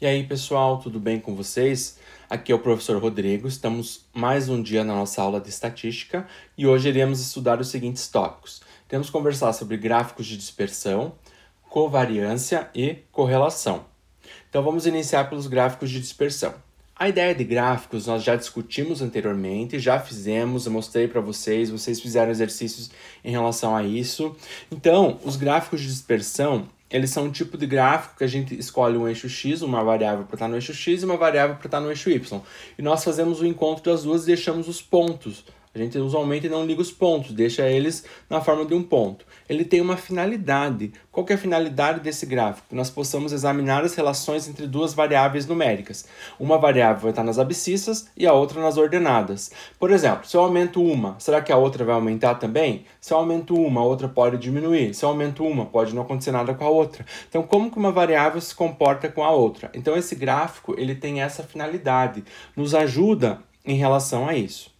E aí, pessoal, tudo bem com vocês? Aqui é o professor Rodrigo. Estamos mais um dia na nossa aula de estatística e hoje iremos estudar os seguintes tópicos. Iremos conversar sobre gráficos de dispersão, covariância e correlação. Então vamos iniciar pelos gráficos de dispersão. A ideia de gráficos nós já discutimos anteriormente, já fizemos, eu mostrei para vocês, vocês fizeram exercícios em relação a isso. Então, os gráficos de dispersão eles são um tipo de gráfico que a gente escolhe um eixo x, uma variável para estar tá no eixo x e uma variável para estar tá no eixo y. E nós fazemos o encontro das duas e deixamos os pontos a gente usualmente não liga os pontos, deixa eles na forma de um ponto. Ele tem uma finalidade. Qual é a finalidade desse gráfico? nós possamos examinar as relações entre duas variáveis numéricas. Uma variável vai estar nas abscissas e a outra nas ordenadas. Por exemplo, se eu aumento uma, será que a outra vai aumentar também? Se eu aumento uma, a outra pode diminuir. Se eu aumento uma, pode não acontecer nada com a outra. Então, como que uma variável se comporta com a outra? Então, esse gráfico ele tem essa finalidade, nos ajuda em relação a isso.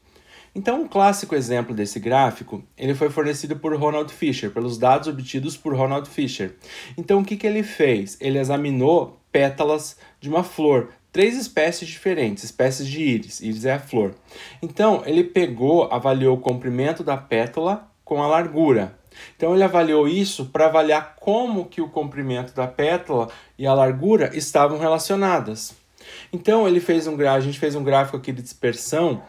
Então, um clássico exemplo desse gráfico, ele foi fornecido por Ronald Fisher, pelos dados obtidos por Ronald Fisher. Então, o que, que ele fez? Ele examinou pétalas de uma flor, três espécies diferentes, espécies de íris, íris é a flor. Então, ele pegou, avaliou o comprimento da pétala com a largura. Então, ele avaliou isso para avaliar como que o comprimento da pétala e a largura estavam relacionadas. Então, ele fez um, a gente fez um gráfico aqui de dispersão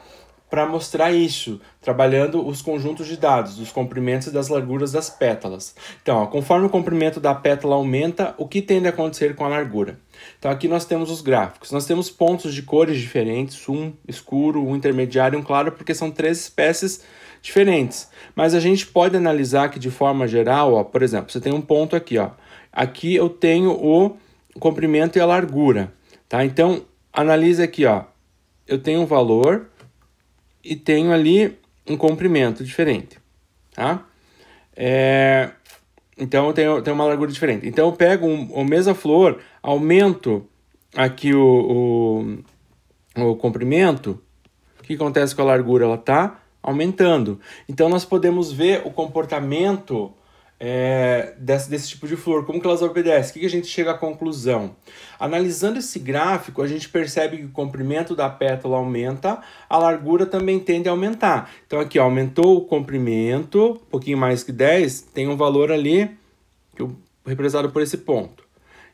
para mostrar isso, trabalhando os conjuntos de dados, os comprimentos e das larguras das pétalas. Então, ó, conforme o comprimento da pétala aumenta, o que tende a acontecer com a largura? Então, aqui nós temos os gráficos. Nós temos pontos de cores diferentes, um escuro, um intermediário e um claro, porque são três espécies diferentes. Mas a gente pode analisar que de forma geral, ó, por exemplo, você tem um ponto aqui. Ó. Aqui eu tenho o comprimento e a largura. Tá? Então, analise aqui. Ó. Eu tenho um valor e tenho ali um comprimento diferente, tá? É, então eu tenho, tenho uma largura diferente. Então eu pego um, a mesma flor, aumento aqui o, o, o comprimento, o que acontece com a largura? Ela está aumentando. Então nós podemos ver o comportamento é, desse, desse tipo de flor, como que elas obedecem, o que, que a gente chega à conclusão? Analisando esse gráfico, a gente percebe que o comprimento da pétala aumenta, a largura também tende a aumentar. Então aqui ó, aumentou o comprimento, um pouquinho mais que 10, tem um valor ali que eu, representado por esse ponto.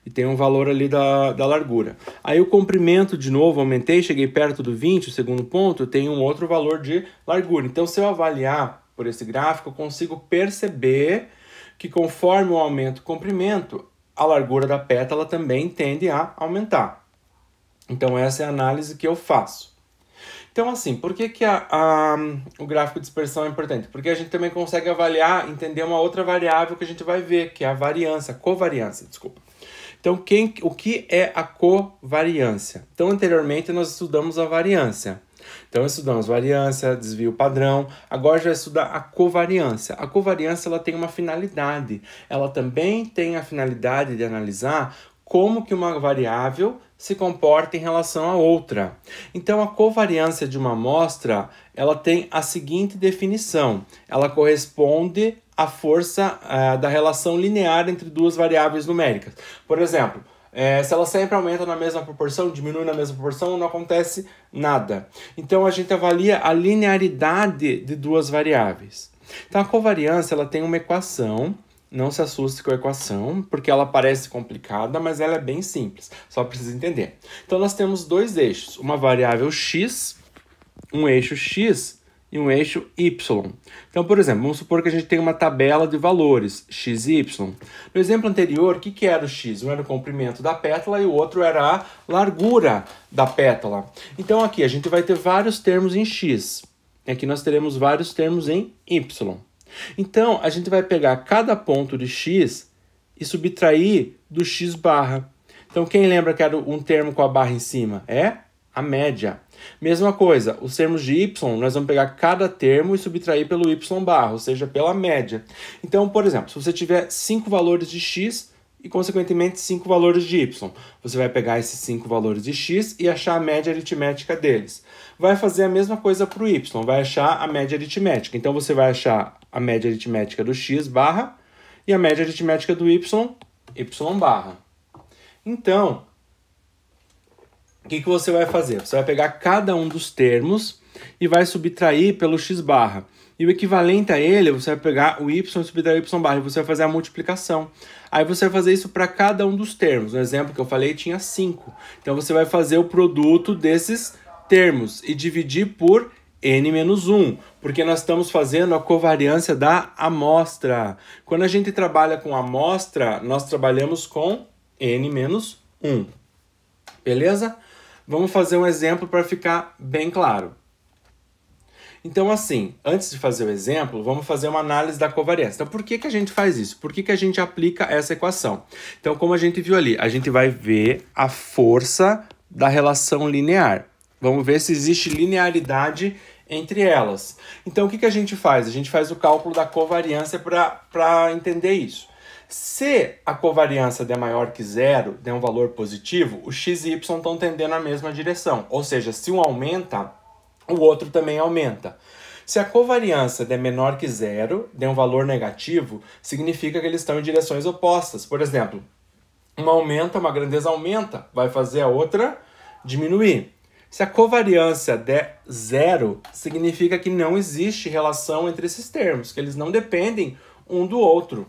E tem um valor ali da, da largura. Aí o comprimento, de novo, aumentei, cheguei perto do 20, o segundo ponto, tem um outro valor de largura. Então, se eu avaliar por esse gráfico, eu consigo perceber que conforme o aumento o comprimento, a largura da pétala também tende a aumentar. Então, essa é a análise que eu faço. Então, assim, por que, que a, a, o gráfico de dispersão é importante? Porque a gente também consegue avaliar, entender uma outra variável que a gente vai ver, que é a variância, a covariância, desculpa. Então, quem, o que é a covariância? Então, anteriormente nós estudamos a variância. Então estudamos variância, desvio padrão, agora já estudar a covariância. A covariância ela tem uma finalidade. Ela também tem a finalidade de analisar como que uma variável se comporta em relação a outra. Então a covariância de uma amostra, ela tem a seguinte definição. Ela corresponde à força uh, da relação linear entre duas variáveis numéricas. Por exemplo, é, se ela sempre aumenta na mesma proporção, diminui na mesma proporção, não acontece nada. Então a gente avalia a linearidade de duas variáveis. Então a covariância ela tem uma equação não se assuste com a equação, porque ela parece complicada, mas ela é bem simples, só precisa entender. Então, nós temos dois eixos, uma variável x, um eixo x e um eixo y. Então, por exemplo, vamos supor que a gente tem uma tabela de valores x e y. No exemplo anterior, o que, que era o x? Um era o comprimento da pétala e o outro era a largura da pétala. Então, aqui a gente vai ter vários termos em x. E aqui nós teremos vários termos em y. Então, a gente vai pegar cada ponto de x e subtrair do x barra. Então, quem lembra que era um termo com a barra em cima? É a média. Mesma coisa, os termos de y, nós vamos pegar cada termo e subtrair pelo y barra, ou seja, pela média. Então, por exemplo, se você tiver 5 valores de x, e, consequentemente, 5 valores de y. Você vai pegar esses 5 valores de x e achar a média aritmética deles. Vai fazer a mesma coisa para o y, vai achar a média aritmética. Então, você vai achar a média aritmética do x barra e a média aritmética do y, y barra. Então, o que, que você vai fazer? Você vai pegar cada um dos termos e vai subtrair pelo x barra. E o equivalente a ele, você vai pegar o y e subtrair y barra, e você vai fazer a multiplicação. Aí você vai fazer isso para cada um dos termos. No exemplo que eu falei, tinha 5. Então você vai fazer o produto desses termos e dividir por n menos 1, porque nós estamos fazendo a covariância da amostra. Quando a gente trabalha com amostra, nós trabalhamos com n menos 1. Beleza? Vamos fazer um exemplo para ficar bem claro. Então, assim, antes de fazer o exemplo, vamos fazer uma análise da covariância. Então, por que, que a gente faz isso? Por que, que a gente aplica essa equação? Então, como a gente viu ali, a gente vai ver a força da relação linear. Vamos ver se existe linearidade entre elas. Então, o que, que a gente faz? A gente faz o cálculo da covariância para entender isso. Se a covariância é maior que zero der um valor positivo, o x e y estão tendendo na mesma direção. Ou seja, se um aumenta, o outro também aumenta. Se a covariância der menor que zero, der um valor negativo, significa que eles estão em direções opostas. Por exemplo, uma aumenta, uma grandeza aumenta, vai fazer a outra diminuir. Se a covariância der zero, significa que não existe relação entre esses termos, que eles não dependem um do outro.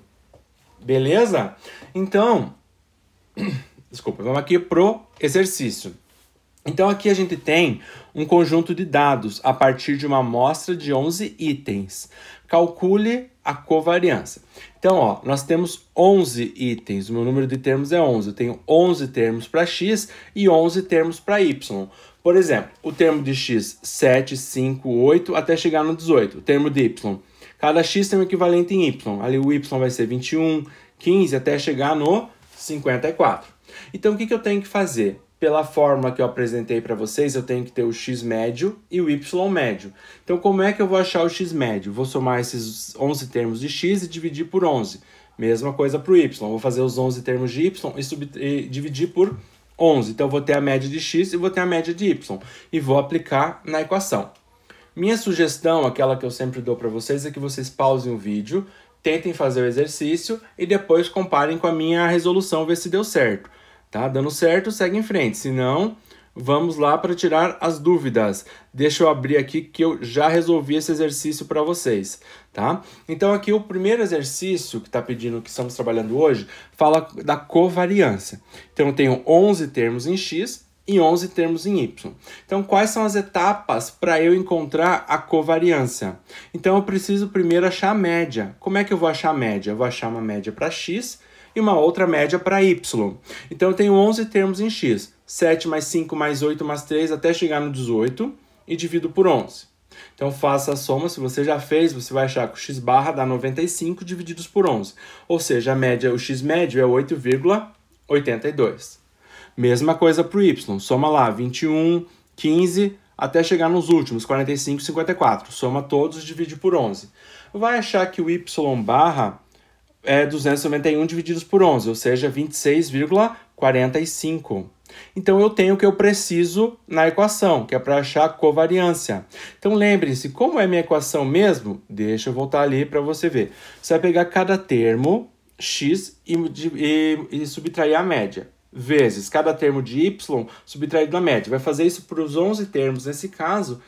Beleza? Então, desculpa, vamos aqui pro exercício. Então aqui a gente tem um conjunto de dados a partir de uma amostra de 11 itens. Calcule a covariância. Então, ó, nós temos 11 itens, o meu número de termos é 11. Eu tenho 11 termos para x e 11 termos para y. Por exemplo, o termo de x, 7, 5, 8, até chegar no 18. O termo de y, Cada x tem um equivalente em y. Ali o y vai ser 21, 15, até chegar no 54. Então o que, que eu tenho que fazer? Pela forma que eu apresentei para vocês, eu tenho que ter o x médio e o y médio. Então como é que eu vou achar o x médio? Vou somar esses 11 termos de x e dividir por 11. Mesma coisa para o y. Vou fazer os 11 termos de y e, e dividir por 11. Então, eu vou ter a média de x e vou ter a média de y. E vou aplicar na equação. Minha sugestão, aquela que eu sempre dou para vocês, é que vocês pausem o vídeo, tentem fazer o exercício e depois comparem com a minha resolução, ver se deu certo. Tá dando certo, segue em frente. Se não, vamos lá para tirar as dúvidas. Deixa eu abrir aqui que eu já resolvi esse exercício para vocês, tá? Então aqui o primeiro exercício que está pedindo que estamos trabalhando hoje fala da covariância. Então eu tenho 11 termos em x e 11 termos em Y. Então, quais são as etapas para eu encontrar a covariância? Então, eu preciso primeiro achar a média. Como é que eu vou achar a média? Eu vou achar uma média para X e uma outra média para Y. Então, eu tenho 11 termos em X. 7 mais 5 mais 8 mais 3 até chegar no 18 e divido por 11. Então faça a soma, se você já fez, você vai achar que o x barra dá 95 divididos por 11. Ou seja, a média, o x médio é 8,82. Mesma coisa para o Y, soma lá 21, 15, até chegar nos últimos, 45 e 54. Soma todos e divide por 11. Vai achar que o Y barra é 291 divididos por 11, ou seja, 26,45. Então eu tenho o que eu preciso na equação, que é para achar a covariância. Então lembrem-se, como é minha equação mesmo? Deixa eu voltar ali para você ver. Você vai pegar cada termo, x, e, e, e subtrair a média vezes cada termo de y subtraído da média. Vai fazer isso para os 11 termos nesse caso,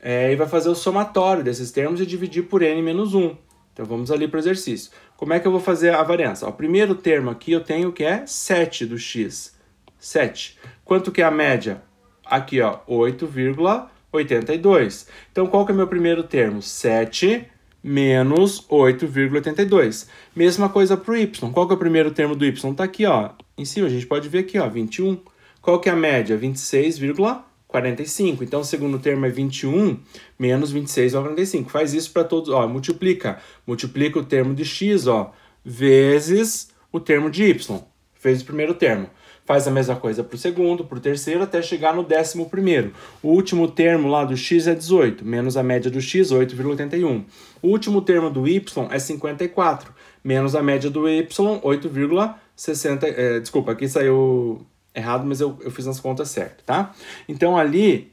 é, e vai fazer o somatório desses termos e dividir por n menos 1. Então vamos ali para o exercício. Como é que eu vou fazer a variância? O primeiro termo aqui eu tenho que é 7 do x. 7. Quanto que é a média? Aqui, ó, 8,82. Então qual que é o meu primeiro termo? 7 menos 8,82. Mesma coisa para o y. Qual que é o primeiro termo do y? Está aqui, ó, em cima, a gente pode ver aqui, ó, 21. Qual que é a média? 26,45. Então, o segundo termo é 21 menos 26,45. Faz isso para todos, ó, multiplica. Multiplica o termo de x, ó, vezes o termo de y. Fez o primeiro termo faz a mesma coisa para o segundo, para o terceiro, até chegar no décimo primeiro. O último termo lá do x é 18, menos a média do x, 8,81. O último termo do y é 54, menos a média do y, 8,60. É, desculpa, aqui saiu errado, mas eu, eu fiz as contas certas, tá? Então ali,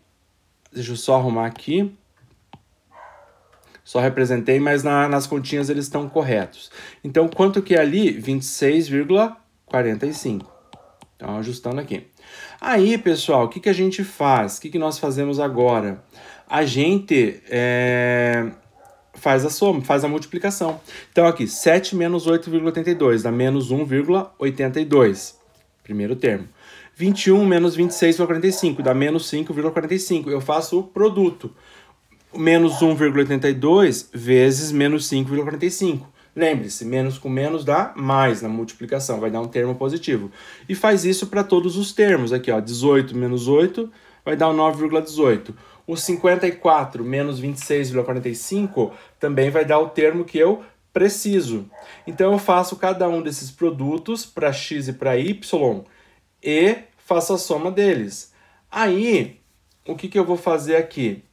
deixa eu só arrumar aqui só representei, mas na, nas continhas eles estão corretos. Então, quanto que é ali? 26,45. Então, ajustando aqui. Aí, pessoal, o que, que a gente faz? O que, que nós fazemos agora? A gente é, faz a soma, faz a multiplicação. Então, aqui, 7 menos 8,82 dá menos 1,82. Primeiro termo. 21 menos 26,45 dá menos 5,45. Eu faço o produto. Menos 1,82 vezes menos 5,45. Lembre-se, menos com menos dá mais na multiplicação, vai dar um termo positivo. E faz isso para todos os termos. Aqui, ó, 18 menos 8 vai dar 9,18. O 54 menos 26,45 também vai dar o termo que eu preciso. Então eu faço cada um desses produtos para x e para y e faço a soma deles. Aí, o que, que eu vou fazer aqui?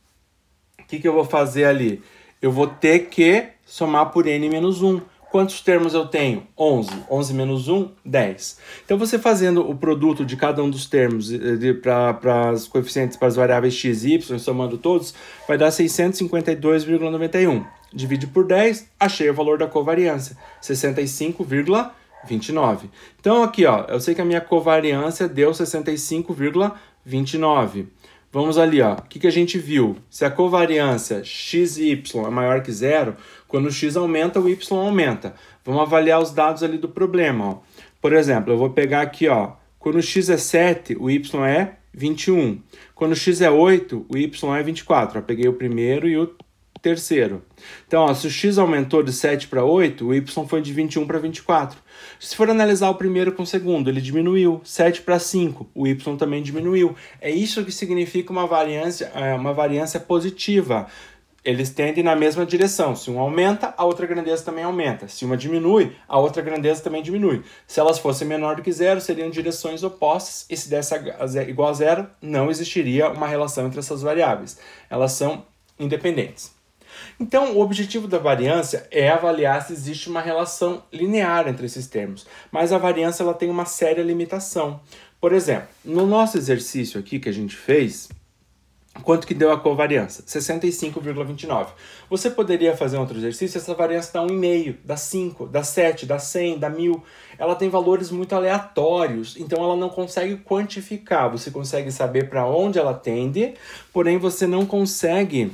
O que, que eu vou fazer ali? Eu vou ter que somar por n menos 1. Quantos termos eu tenho? 11. 11 menos 1, 10. Então, você fazendo o produto de cada um dos termos eh, para os coeficientes, para as variáveis x e y, somando todos, vai dar 652,91. Divide por 10, achei o valor da covariância, 65,29. Então, aqui, ó, eu sei que a minha covariância deu 65,29. Vamos ali, ó. O que, que a gente viu? Se a covariância x e y é maior que zero, quando o x aumenta, o y aumenta. Vamos avaliar os dados ali do problema. Ó. Por exemplo, eu vou pegar aqui, ó, quando o x é 7, o y é 21. Quando o x é 8, o y é 24. Eu peguei o primeiro e o terceiro. Então, ó, se o x aumentou de 7 para 8, o y foi de 21 para 24. Se for analisar o primeiro com o segundo, ele diminuiu. 7 para 5, o y também diminuiu. É isso que significa uma variância, é, uma variância positiva eles tendem na mesma direção. Se um aumenta, a outra grandeza também aumenta. Se uma diminui, a outra grandeza também diminui. Se elas fossem menor do que zero, seriam direções opostas, e se desse igual a zero, não existiria uma relação entre essas variáveis. Elas são independentes. Então, o objetivo da variância é avaliar se existe uma relação linear entre esses termos, mas a variância ela tem uma séria limitação. Por exemplo, no nosso exercício aqui que a gente fez, Quanto que deu a covariância? 65,29. Você poderia fazer um outro exercício, essa variância dá 1,5, dá 5, dá 7, dá 100, dá 1.000. Ela tem valores muito aleatórios, então ela não consegue quantificar. Você consegue saber para onde ela tende, porém você não consegue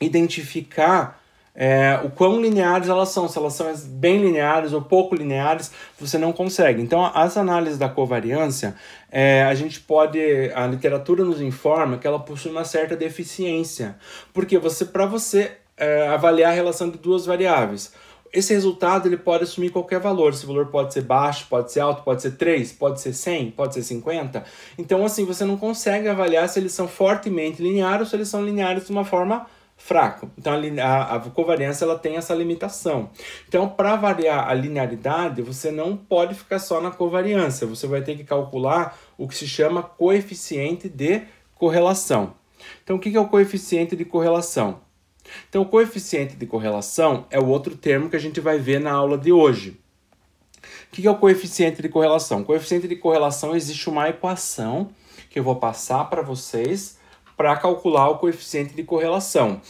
identificar é, o quão lineares elas são, se elas são bem lineares ou pouco lineares, você não consegue. Então, as análises da covariância, é, a gente pode, a literatura nos informa que ela possui uma certa deficiência, porque você, para você é, avaliar a relação de duas variáveis, esse resultado ele pode assumir qualquer valor. Esse valor pode ser baixo, pode ser alto, pode ser 3, pode ser 100, pode ser 50. Então, assim, você não consegue avaliar se eles são fortemente lineares ou se eles são lineares de uma forma fraco. Então a, a covariância ela tem essa limitação. Então para variar a linearidade você não pode ficar só na covariância, você vai ter que calcular o que se chama coeficiente de correlação. Então o que é o coeficiente de correlação? Então o coeficiente de correlação é o outro termo que a gente vai ver na aula de hoje. O que é o coeficiente de correlação? O coeficiente de correlação existe uma equação que eu vou passar para vocês para calcular o coeficiente de correlação.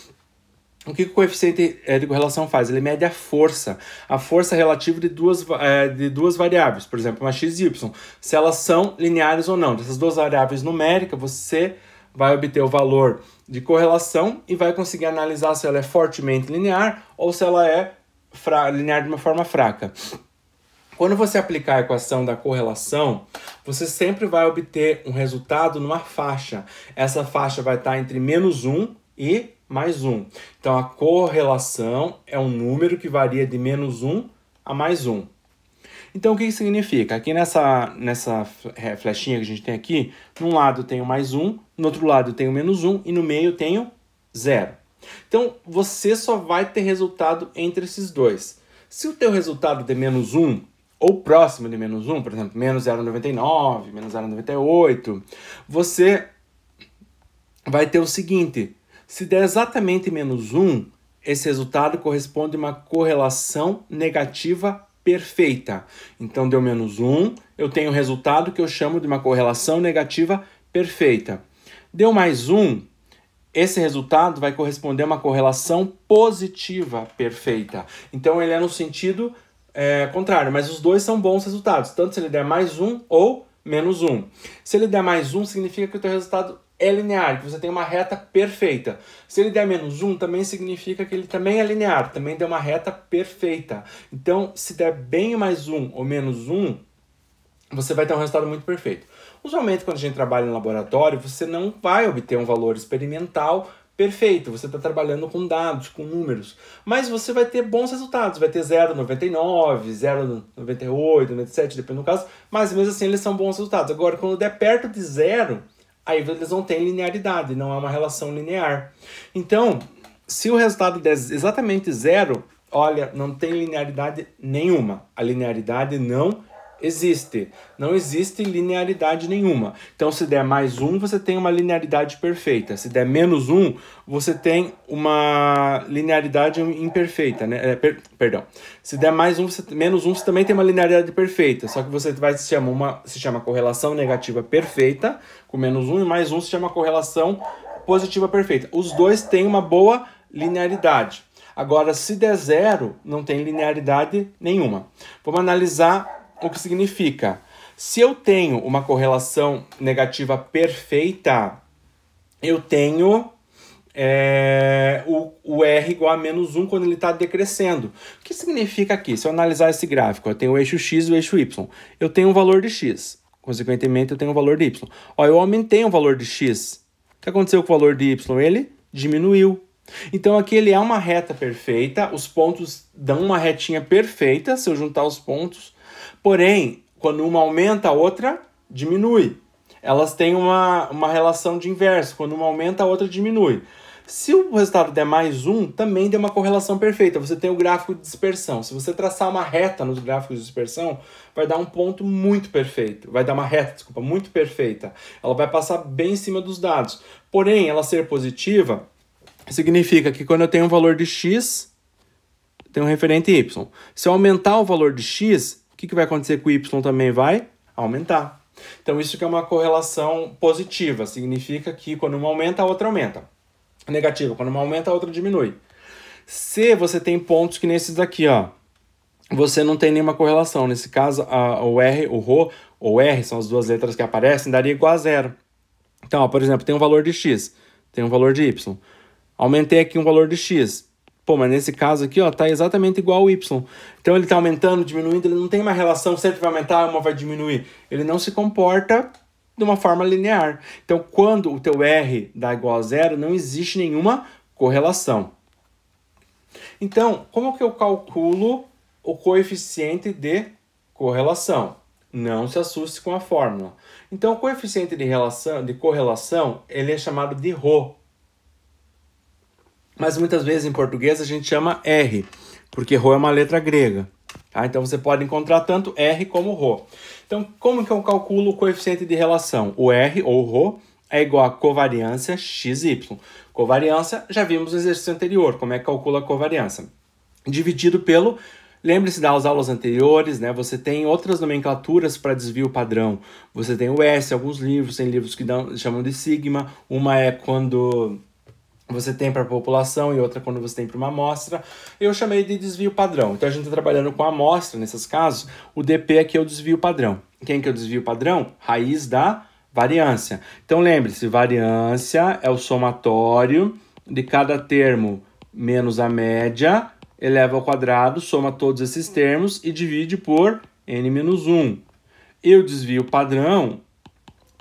O que o coeficiente eh, de correlação faz? Ele mede a força, a força relativa de duas, eh, de duas variáveis, por exemplo, uma x e y, se elas são lineares ou não. Dessas duas variáveis numéricas, você vai obter o valor de correlação e vai conseguir analisar se ela é fortemente linear ou se ela é linear de uma forma fraca. Quando você aplicar a equação da correlação, você sempre vai obter um resultado numa faixa. Essa faixa vai estar entre menos 1 e mais 1. Então, a correlação é um número que varia de menos 1 a mais 1. Então, o que, significa? Aqui nessa, nessa flechinha que a gente tem aqui, num lado eu tenho mais 1, no outro lado eu tenho menos 1 e no meio eu tenho 0. Então, você só vai ter resultado entre esses dois. Se o teu resultado é der menos 1 ou próximo de menos 1, por exemplo, menos 0,99, menos 0,98, você vai ter o seguinte: se der exatamente menos 1, esse resultado corresponde a uma correlação negativa perfeita. Então deu menos 1, eu tenho o resultado que eu chamo de uma correlação negativa perfeita. Deu mais 1, esse resultado vai corresponder a uma correlação positiva perfeita. Então ele é no sentido é, contrário, mas os dois são bons resultados, tanto se ele der mais um ou menos um. Se ele der mais um, significa que o teu resultado é linear, que você tem uma reta perfeita. Se ele der menos um, também significa que ele também é linear, também deu uma reta perfeita. Então, se der bem mais um ou menos um, você vai ter um resultado muito perfeito. Usualmente, quando a gente trabalha em laboratório, você não vai obter um valor experimental Perfeito, você está trabalhando com dados, com números, mas você vai ter bons resultados, vai ter 0,99, 0,98, 97, depende do caso, mas mesmo assim eles são bons resultados. Agora, quando der perto de zero, aí eles não têm linearidade, não é uma relação linear. Então, se o resultado der exatamente zero, olha, não tem linearidade nenhuma. A linearidade não Existe. Não existe linearidade nenhuma. Então, se der mais um, você tem uma linearidade perfeita. Se der menos um, você tem uma linearidade imperfeita, né? É, per, perdão. Se der mais um, você, menos um, você também tem uma linearidade perfeita. Só que você vai se chama uma se chama correlação negativa perfeita com menos um e mais um se chama correlação positiva perfeita. Os dois têm uma boa linearidade. Agora, se der zero, não tem linearidade nenhuma. Vamos analisar o que significa? Se eu tenho uma correlação negativa perfeita, eu tenho é, o, o, R igual a menos 1 quando ele está decrescendo. O que significa aqui? Se eu analisar esse gráfico, eu tenho o eixo X e o eixo Y. Eu tenho um valor de X. Consequentemente, eu tenho um valor de Y. Ó, eu aumentei o um valor de X. O que aconteceu com o valor de Y? Ele diminuiu. Então, aqui ele é uma reta perfeita. Os pontos dão uma retinha perfeita. Se eu juntar os pontos, Porém, quando uma aumenta, a outra diminui. Elas têm uma, uma relação de inverso. Quando uma aumenta, a outra diminui. Se o resultado der mais um, também tem uma correlação perfeita. Você tem o gráfico de dispersão. Se você traçar uma reta nos gráficos de dispersão, vai dar um ponto muito perfeito. Vai dar uma reta, desculpa, muito perfeita. Ela vai passar bem em cima dos dados. Porém, ela ser positiva significa que quando eu tenho um valor de x, tem um referente y. Se eu aumentar o valor de x, o que, que vai acontecer com o Y também vai aumentar. Então, isso que é uma correlação positiva, significa que quando uma aumenta, a outra aumenta. Negativa, quando uma aumenta, a outra diminui. Se você tem pontos que nesses daqui, ó, você não tem nenhuma correlação. Nesse caso, a, o R, o Rho, ou R, são as duas letras que aparecem, daria igual a zero. Então, ó, por exemplo, tem um valor de X, tem um valor de Y. Aumentei aqui um valor de X. Pô, mas nesse caso aqui, ó, tá exatamente igual ao Y. Então ele tá aumentando, diminuindo, ele não tem uma relação, sempre vai aumentar, uma vai diminuir. Ele não se comporta de uma forma linear. Então, quando o teu R dá igual a zero, não existe nenhuma correlação. Então, como que eu calculo o coeficiente de correlação? Não se assuste com a fórmula. Então, o coeficiente de, relação, de correlação ele é chamado de rho mas muitas vezes em português a gente chama R, porque Rho é uma letra grega. Tá? Então você pode encontrar tanto R como Rho. Então, como que eu calculo o coeficiente de relação? O R ou Rho é igual a covariância XY. Covariância, já vimos no exercício anterior, como é que calcula a covariância. Dividido pelo Lembre-se das aulas anteriores, né? Você tem outras nomenclaturas para desvio padrão. Você tem o S, alguns livros, tem livros que dão, chamam de sigma. Uma é quando você tem para a população e outra quando você tem para uma amostra, eu chamei de desvio padrão. Então a gente está trabalhando com a amostra, nesses casos, o DP aqui é, é o desvio padrão. Quem que é o desvio padrão? Raiz da variância. Então lembre-se, variância é o somatório de cada termo menos a média, eleva ao quadrado, soma todos esses termos e divide por n-1. E o desvio padrão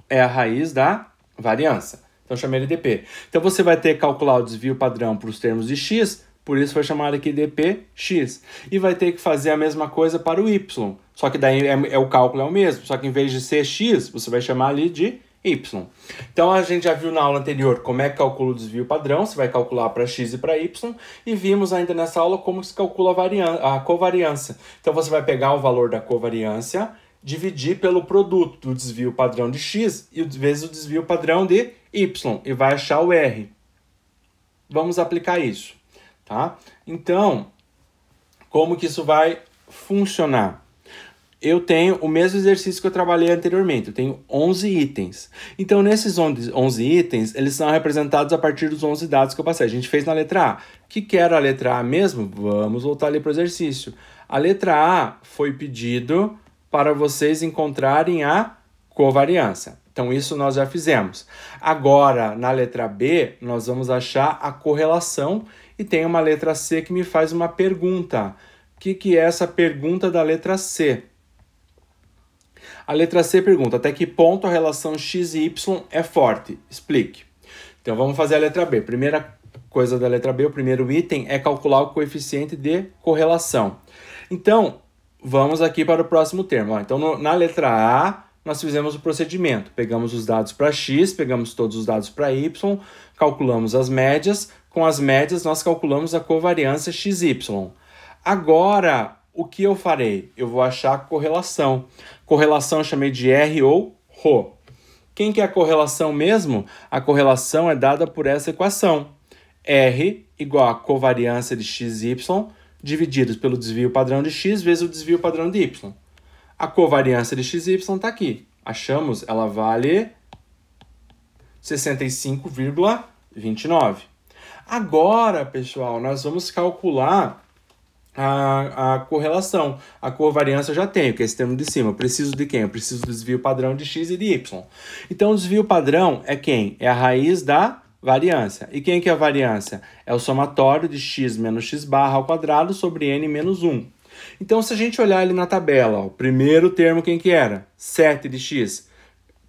é a raiz da variância. Então, chamei ele de Então, você vai ter que calcular o desvio padrão para os termos de X, por isso foi chamado aqui de E vai ter que fazer a mesma coisa para o Y. Só que daí é, é o cálculo é o mesmo, só que em vez de ser X, você vai chamar ali de Y. Então a gente já viu na aula anterior como é que calcula o desvio padrão, Você vai calcular para x e para y, e vimos ainda nessa aula como se calcula a, a covariância. Então você vai pegar o valor da covariância dividir pelo produto do desvio padrão de x e vezes o desvio padrão de y e vai achar o r. Vamos aplicar isso, tá? Então, como que isso vai funcionar? eu tenho o mesmo exercício que eu trabalhei anteriormente, eu tenho 11 itens. Então, nesses 11 itens, eles são representados a partir dos 11 dados que eu passei. A gente fez na letra A. O que, que era a letra A mesmo? Vamos voltar ali para o exercício. A letra A foi pedido para vocês encontrarem a covariância. Então, isso nós já fizemos. Agora, na letra B, nós vamos achar a correlação e tem uma letra C que me faz uma pergunta. O que, que é essa pergunta da letra C? A letra C pergunta: até que ponto a relação x e y é forte? Explique. Então vamos fazer a letra B. Primeira coisa da letra B, o primeiro item é calcular o coeficiente de correlação. Então, vamos aqui para o próximo termo. então, no, na letra A, nós fizemos o procedimento. Pegamos os dados para x, pegamos todos os dados para y, calculamos as médias. Com as médias, nós calculamos a covariância xy. Agora, o que eu farei? Eu vou achar a correlação. Correlação eu chamei de R ou rho Quem que é a correlação mesmo? A correlação é dada por essa equação. R igual a covariância de xy divididos pelo desvio padrão de x vezes o desvio padrão de y. A covariância de xy está aqui. Achamos, ela vale 65,29. Agora, pessoal, nós vamos calcular a, a correlação. A covariância eu já tenho, que é esse termo de cima. Eu preciso de quem? Eu preciso do desvio padrão de x e de y. Então, o desvio padrão é quem? É a raiz da variância. E quem que é a variância? É o somatório de x menos x barra ao quadrado sobre n menos 1. Então, se a gente olhar ele na tabela, ó, o primeiro termo quem que era? 7 de x.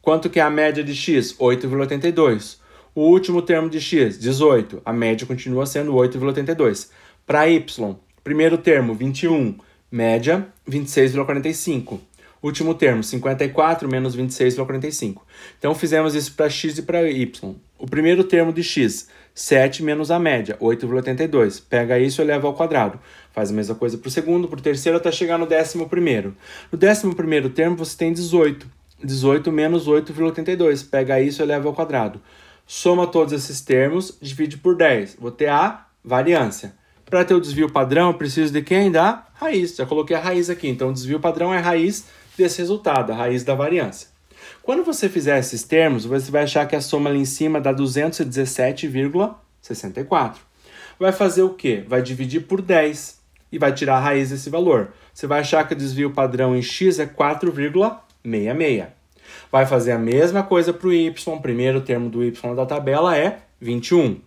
Quanto que é a média de x? 8,82. O último termo de x, 18. A média continua sendo 8,82. Para y, primeiro termo, 21. Média, 26,45. Último termo, 54 menos 26 igual 45. Então fizemos isso para x e para y. O primeiro termo de x, 7 menos a média, 8,82. Pega isso e leva ao quadrado. Faz a mesma coisa para o segundo, para o terceiro, até chegar no décimo primeiro. No décimo primeiro termo você tem 18. 18 menos 8,82. Pega isso e leva ao quadrado. Soma todos esses termos, divide por 10. Vou ter a variância. Para ter o desvio padrão, eu preciso de quem? Da raiz. Já coloquei a raiz aqui. Então, o desvio padrão é raiz desse resultado, a raiz da variância. Quando você fizer esses termos, você vai achar que a soma ali em cima dá 217,64. Vai fazer o quê? Vai dividir por 10 e vai tirar a raiz desse valor. Você vai achar que o desvio padrão em x é 4,66. Vai fazer a mesma coisa para o y, o primeiro termo do y da tabela é 21.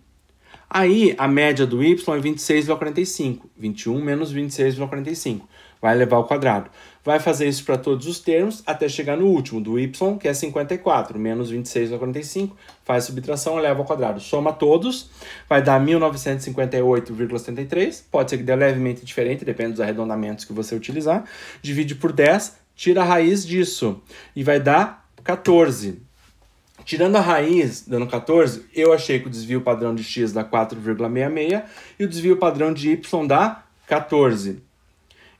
Aí a média do y é 26,45. 21 menos 26,45 vai levar ao quadrado. Vai fazer isso para todos os termos até chegar no último, do y, que é 54, menos 26 a 45, faz subtração, leva ao quadrado. Soma todos, vai dar 1958,73, pode ser que dê levemente diferente, depende dos arredondamentos que você utilizar. Divide por 10, tira a raiz disso e vai dar 14. Tirando a raiz, dando 14, eu achei que o desvio padrão de x dá 4,66 e o desvio padrão de y dá 14.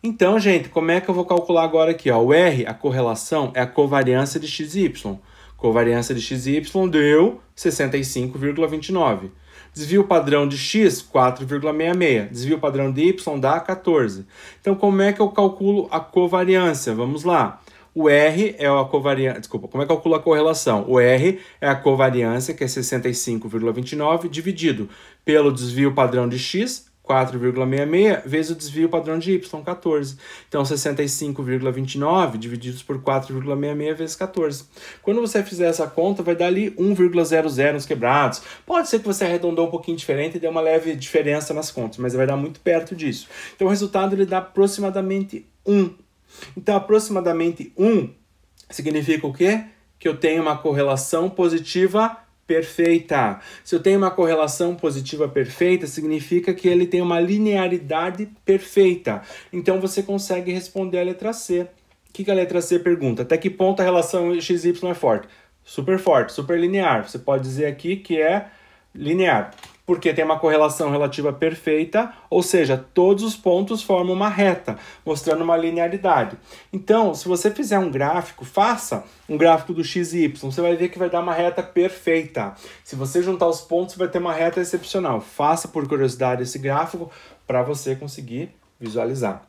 Então, gente, como é que eu vou calcular agora aqui? Ó? O R, a correlação, é a covariância de x e y. Covariância de x e y deu 65,29. Desvio padrão de x, 4,66. Desvio padrão de y dá 14. Então, como é que eu calculo a covariância? Vamos lá. O R é a covariância. Desculpa, como é que calcula a correlação? O R é a covariância, que é 65,29, dividido pelo desvio padrão de x, 4,66 vezes o desvio padrão de y, 14. Então, 65,29 divididos por 4,66 vezes 14. Quando você fizer essa conta, vai dar ali 1,00 nos quebrados. Pode ser que você arredondou um pouquinho diferente e deu uma leve diferença nas contas, mas vai dar muito perto disso. Então, o resultado ele dá aproximadamente 1. Então, aproximadamente 1 significa o quê? Que eu tenho uma correlação positiva perfeita. Se eu tenho uma correlação positiva perfeita, significa que ele tem uma linearidade perfeita. Então você consegue responder a letra C. O que, a letra C pergunta? Até que ponto a relação XY é forte? Super forte, super linear. Você pode dizer aqui que é linear porque tem uma correlação relativa perfeita, ou seja, todos os pontos formam uma reta, mostrando uma linearidade. Então, se você fizer um gráfico, faça um gráfico do x e y, você vai ver que vai dar uma reta perfeita. Se você juntar os pontos, vai ter uma reta excepcional. Faça por curiosidade esse gráfico para você conseguir visualizar.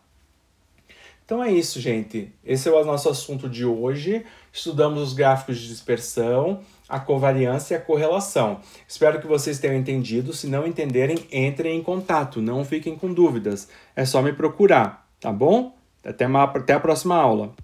Então é isso, gente. Esse é o nosso assunto de hoje. Estudamos os gráficos de dispersão, a covariância e a correlação. Espero que vocês tenham entendido. Se não entenderem, entrem em contato, não fiquem com dúvidas. É só me procurar, tá bom? Até, uma, até a próxima aula.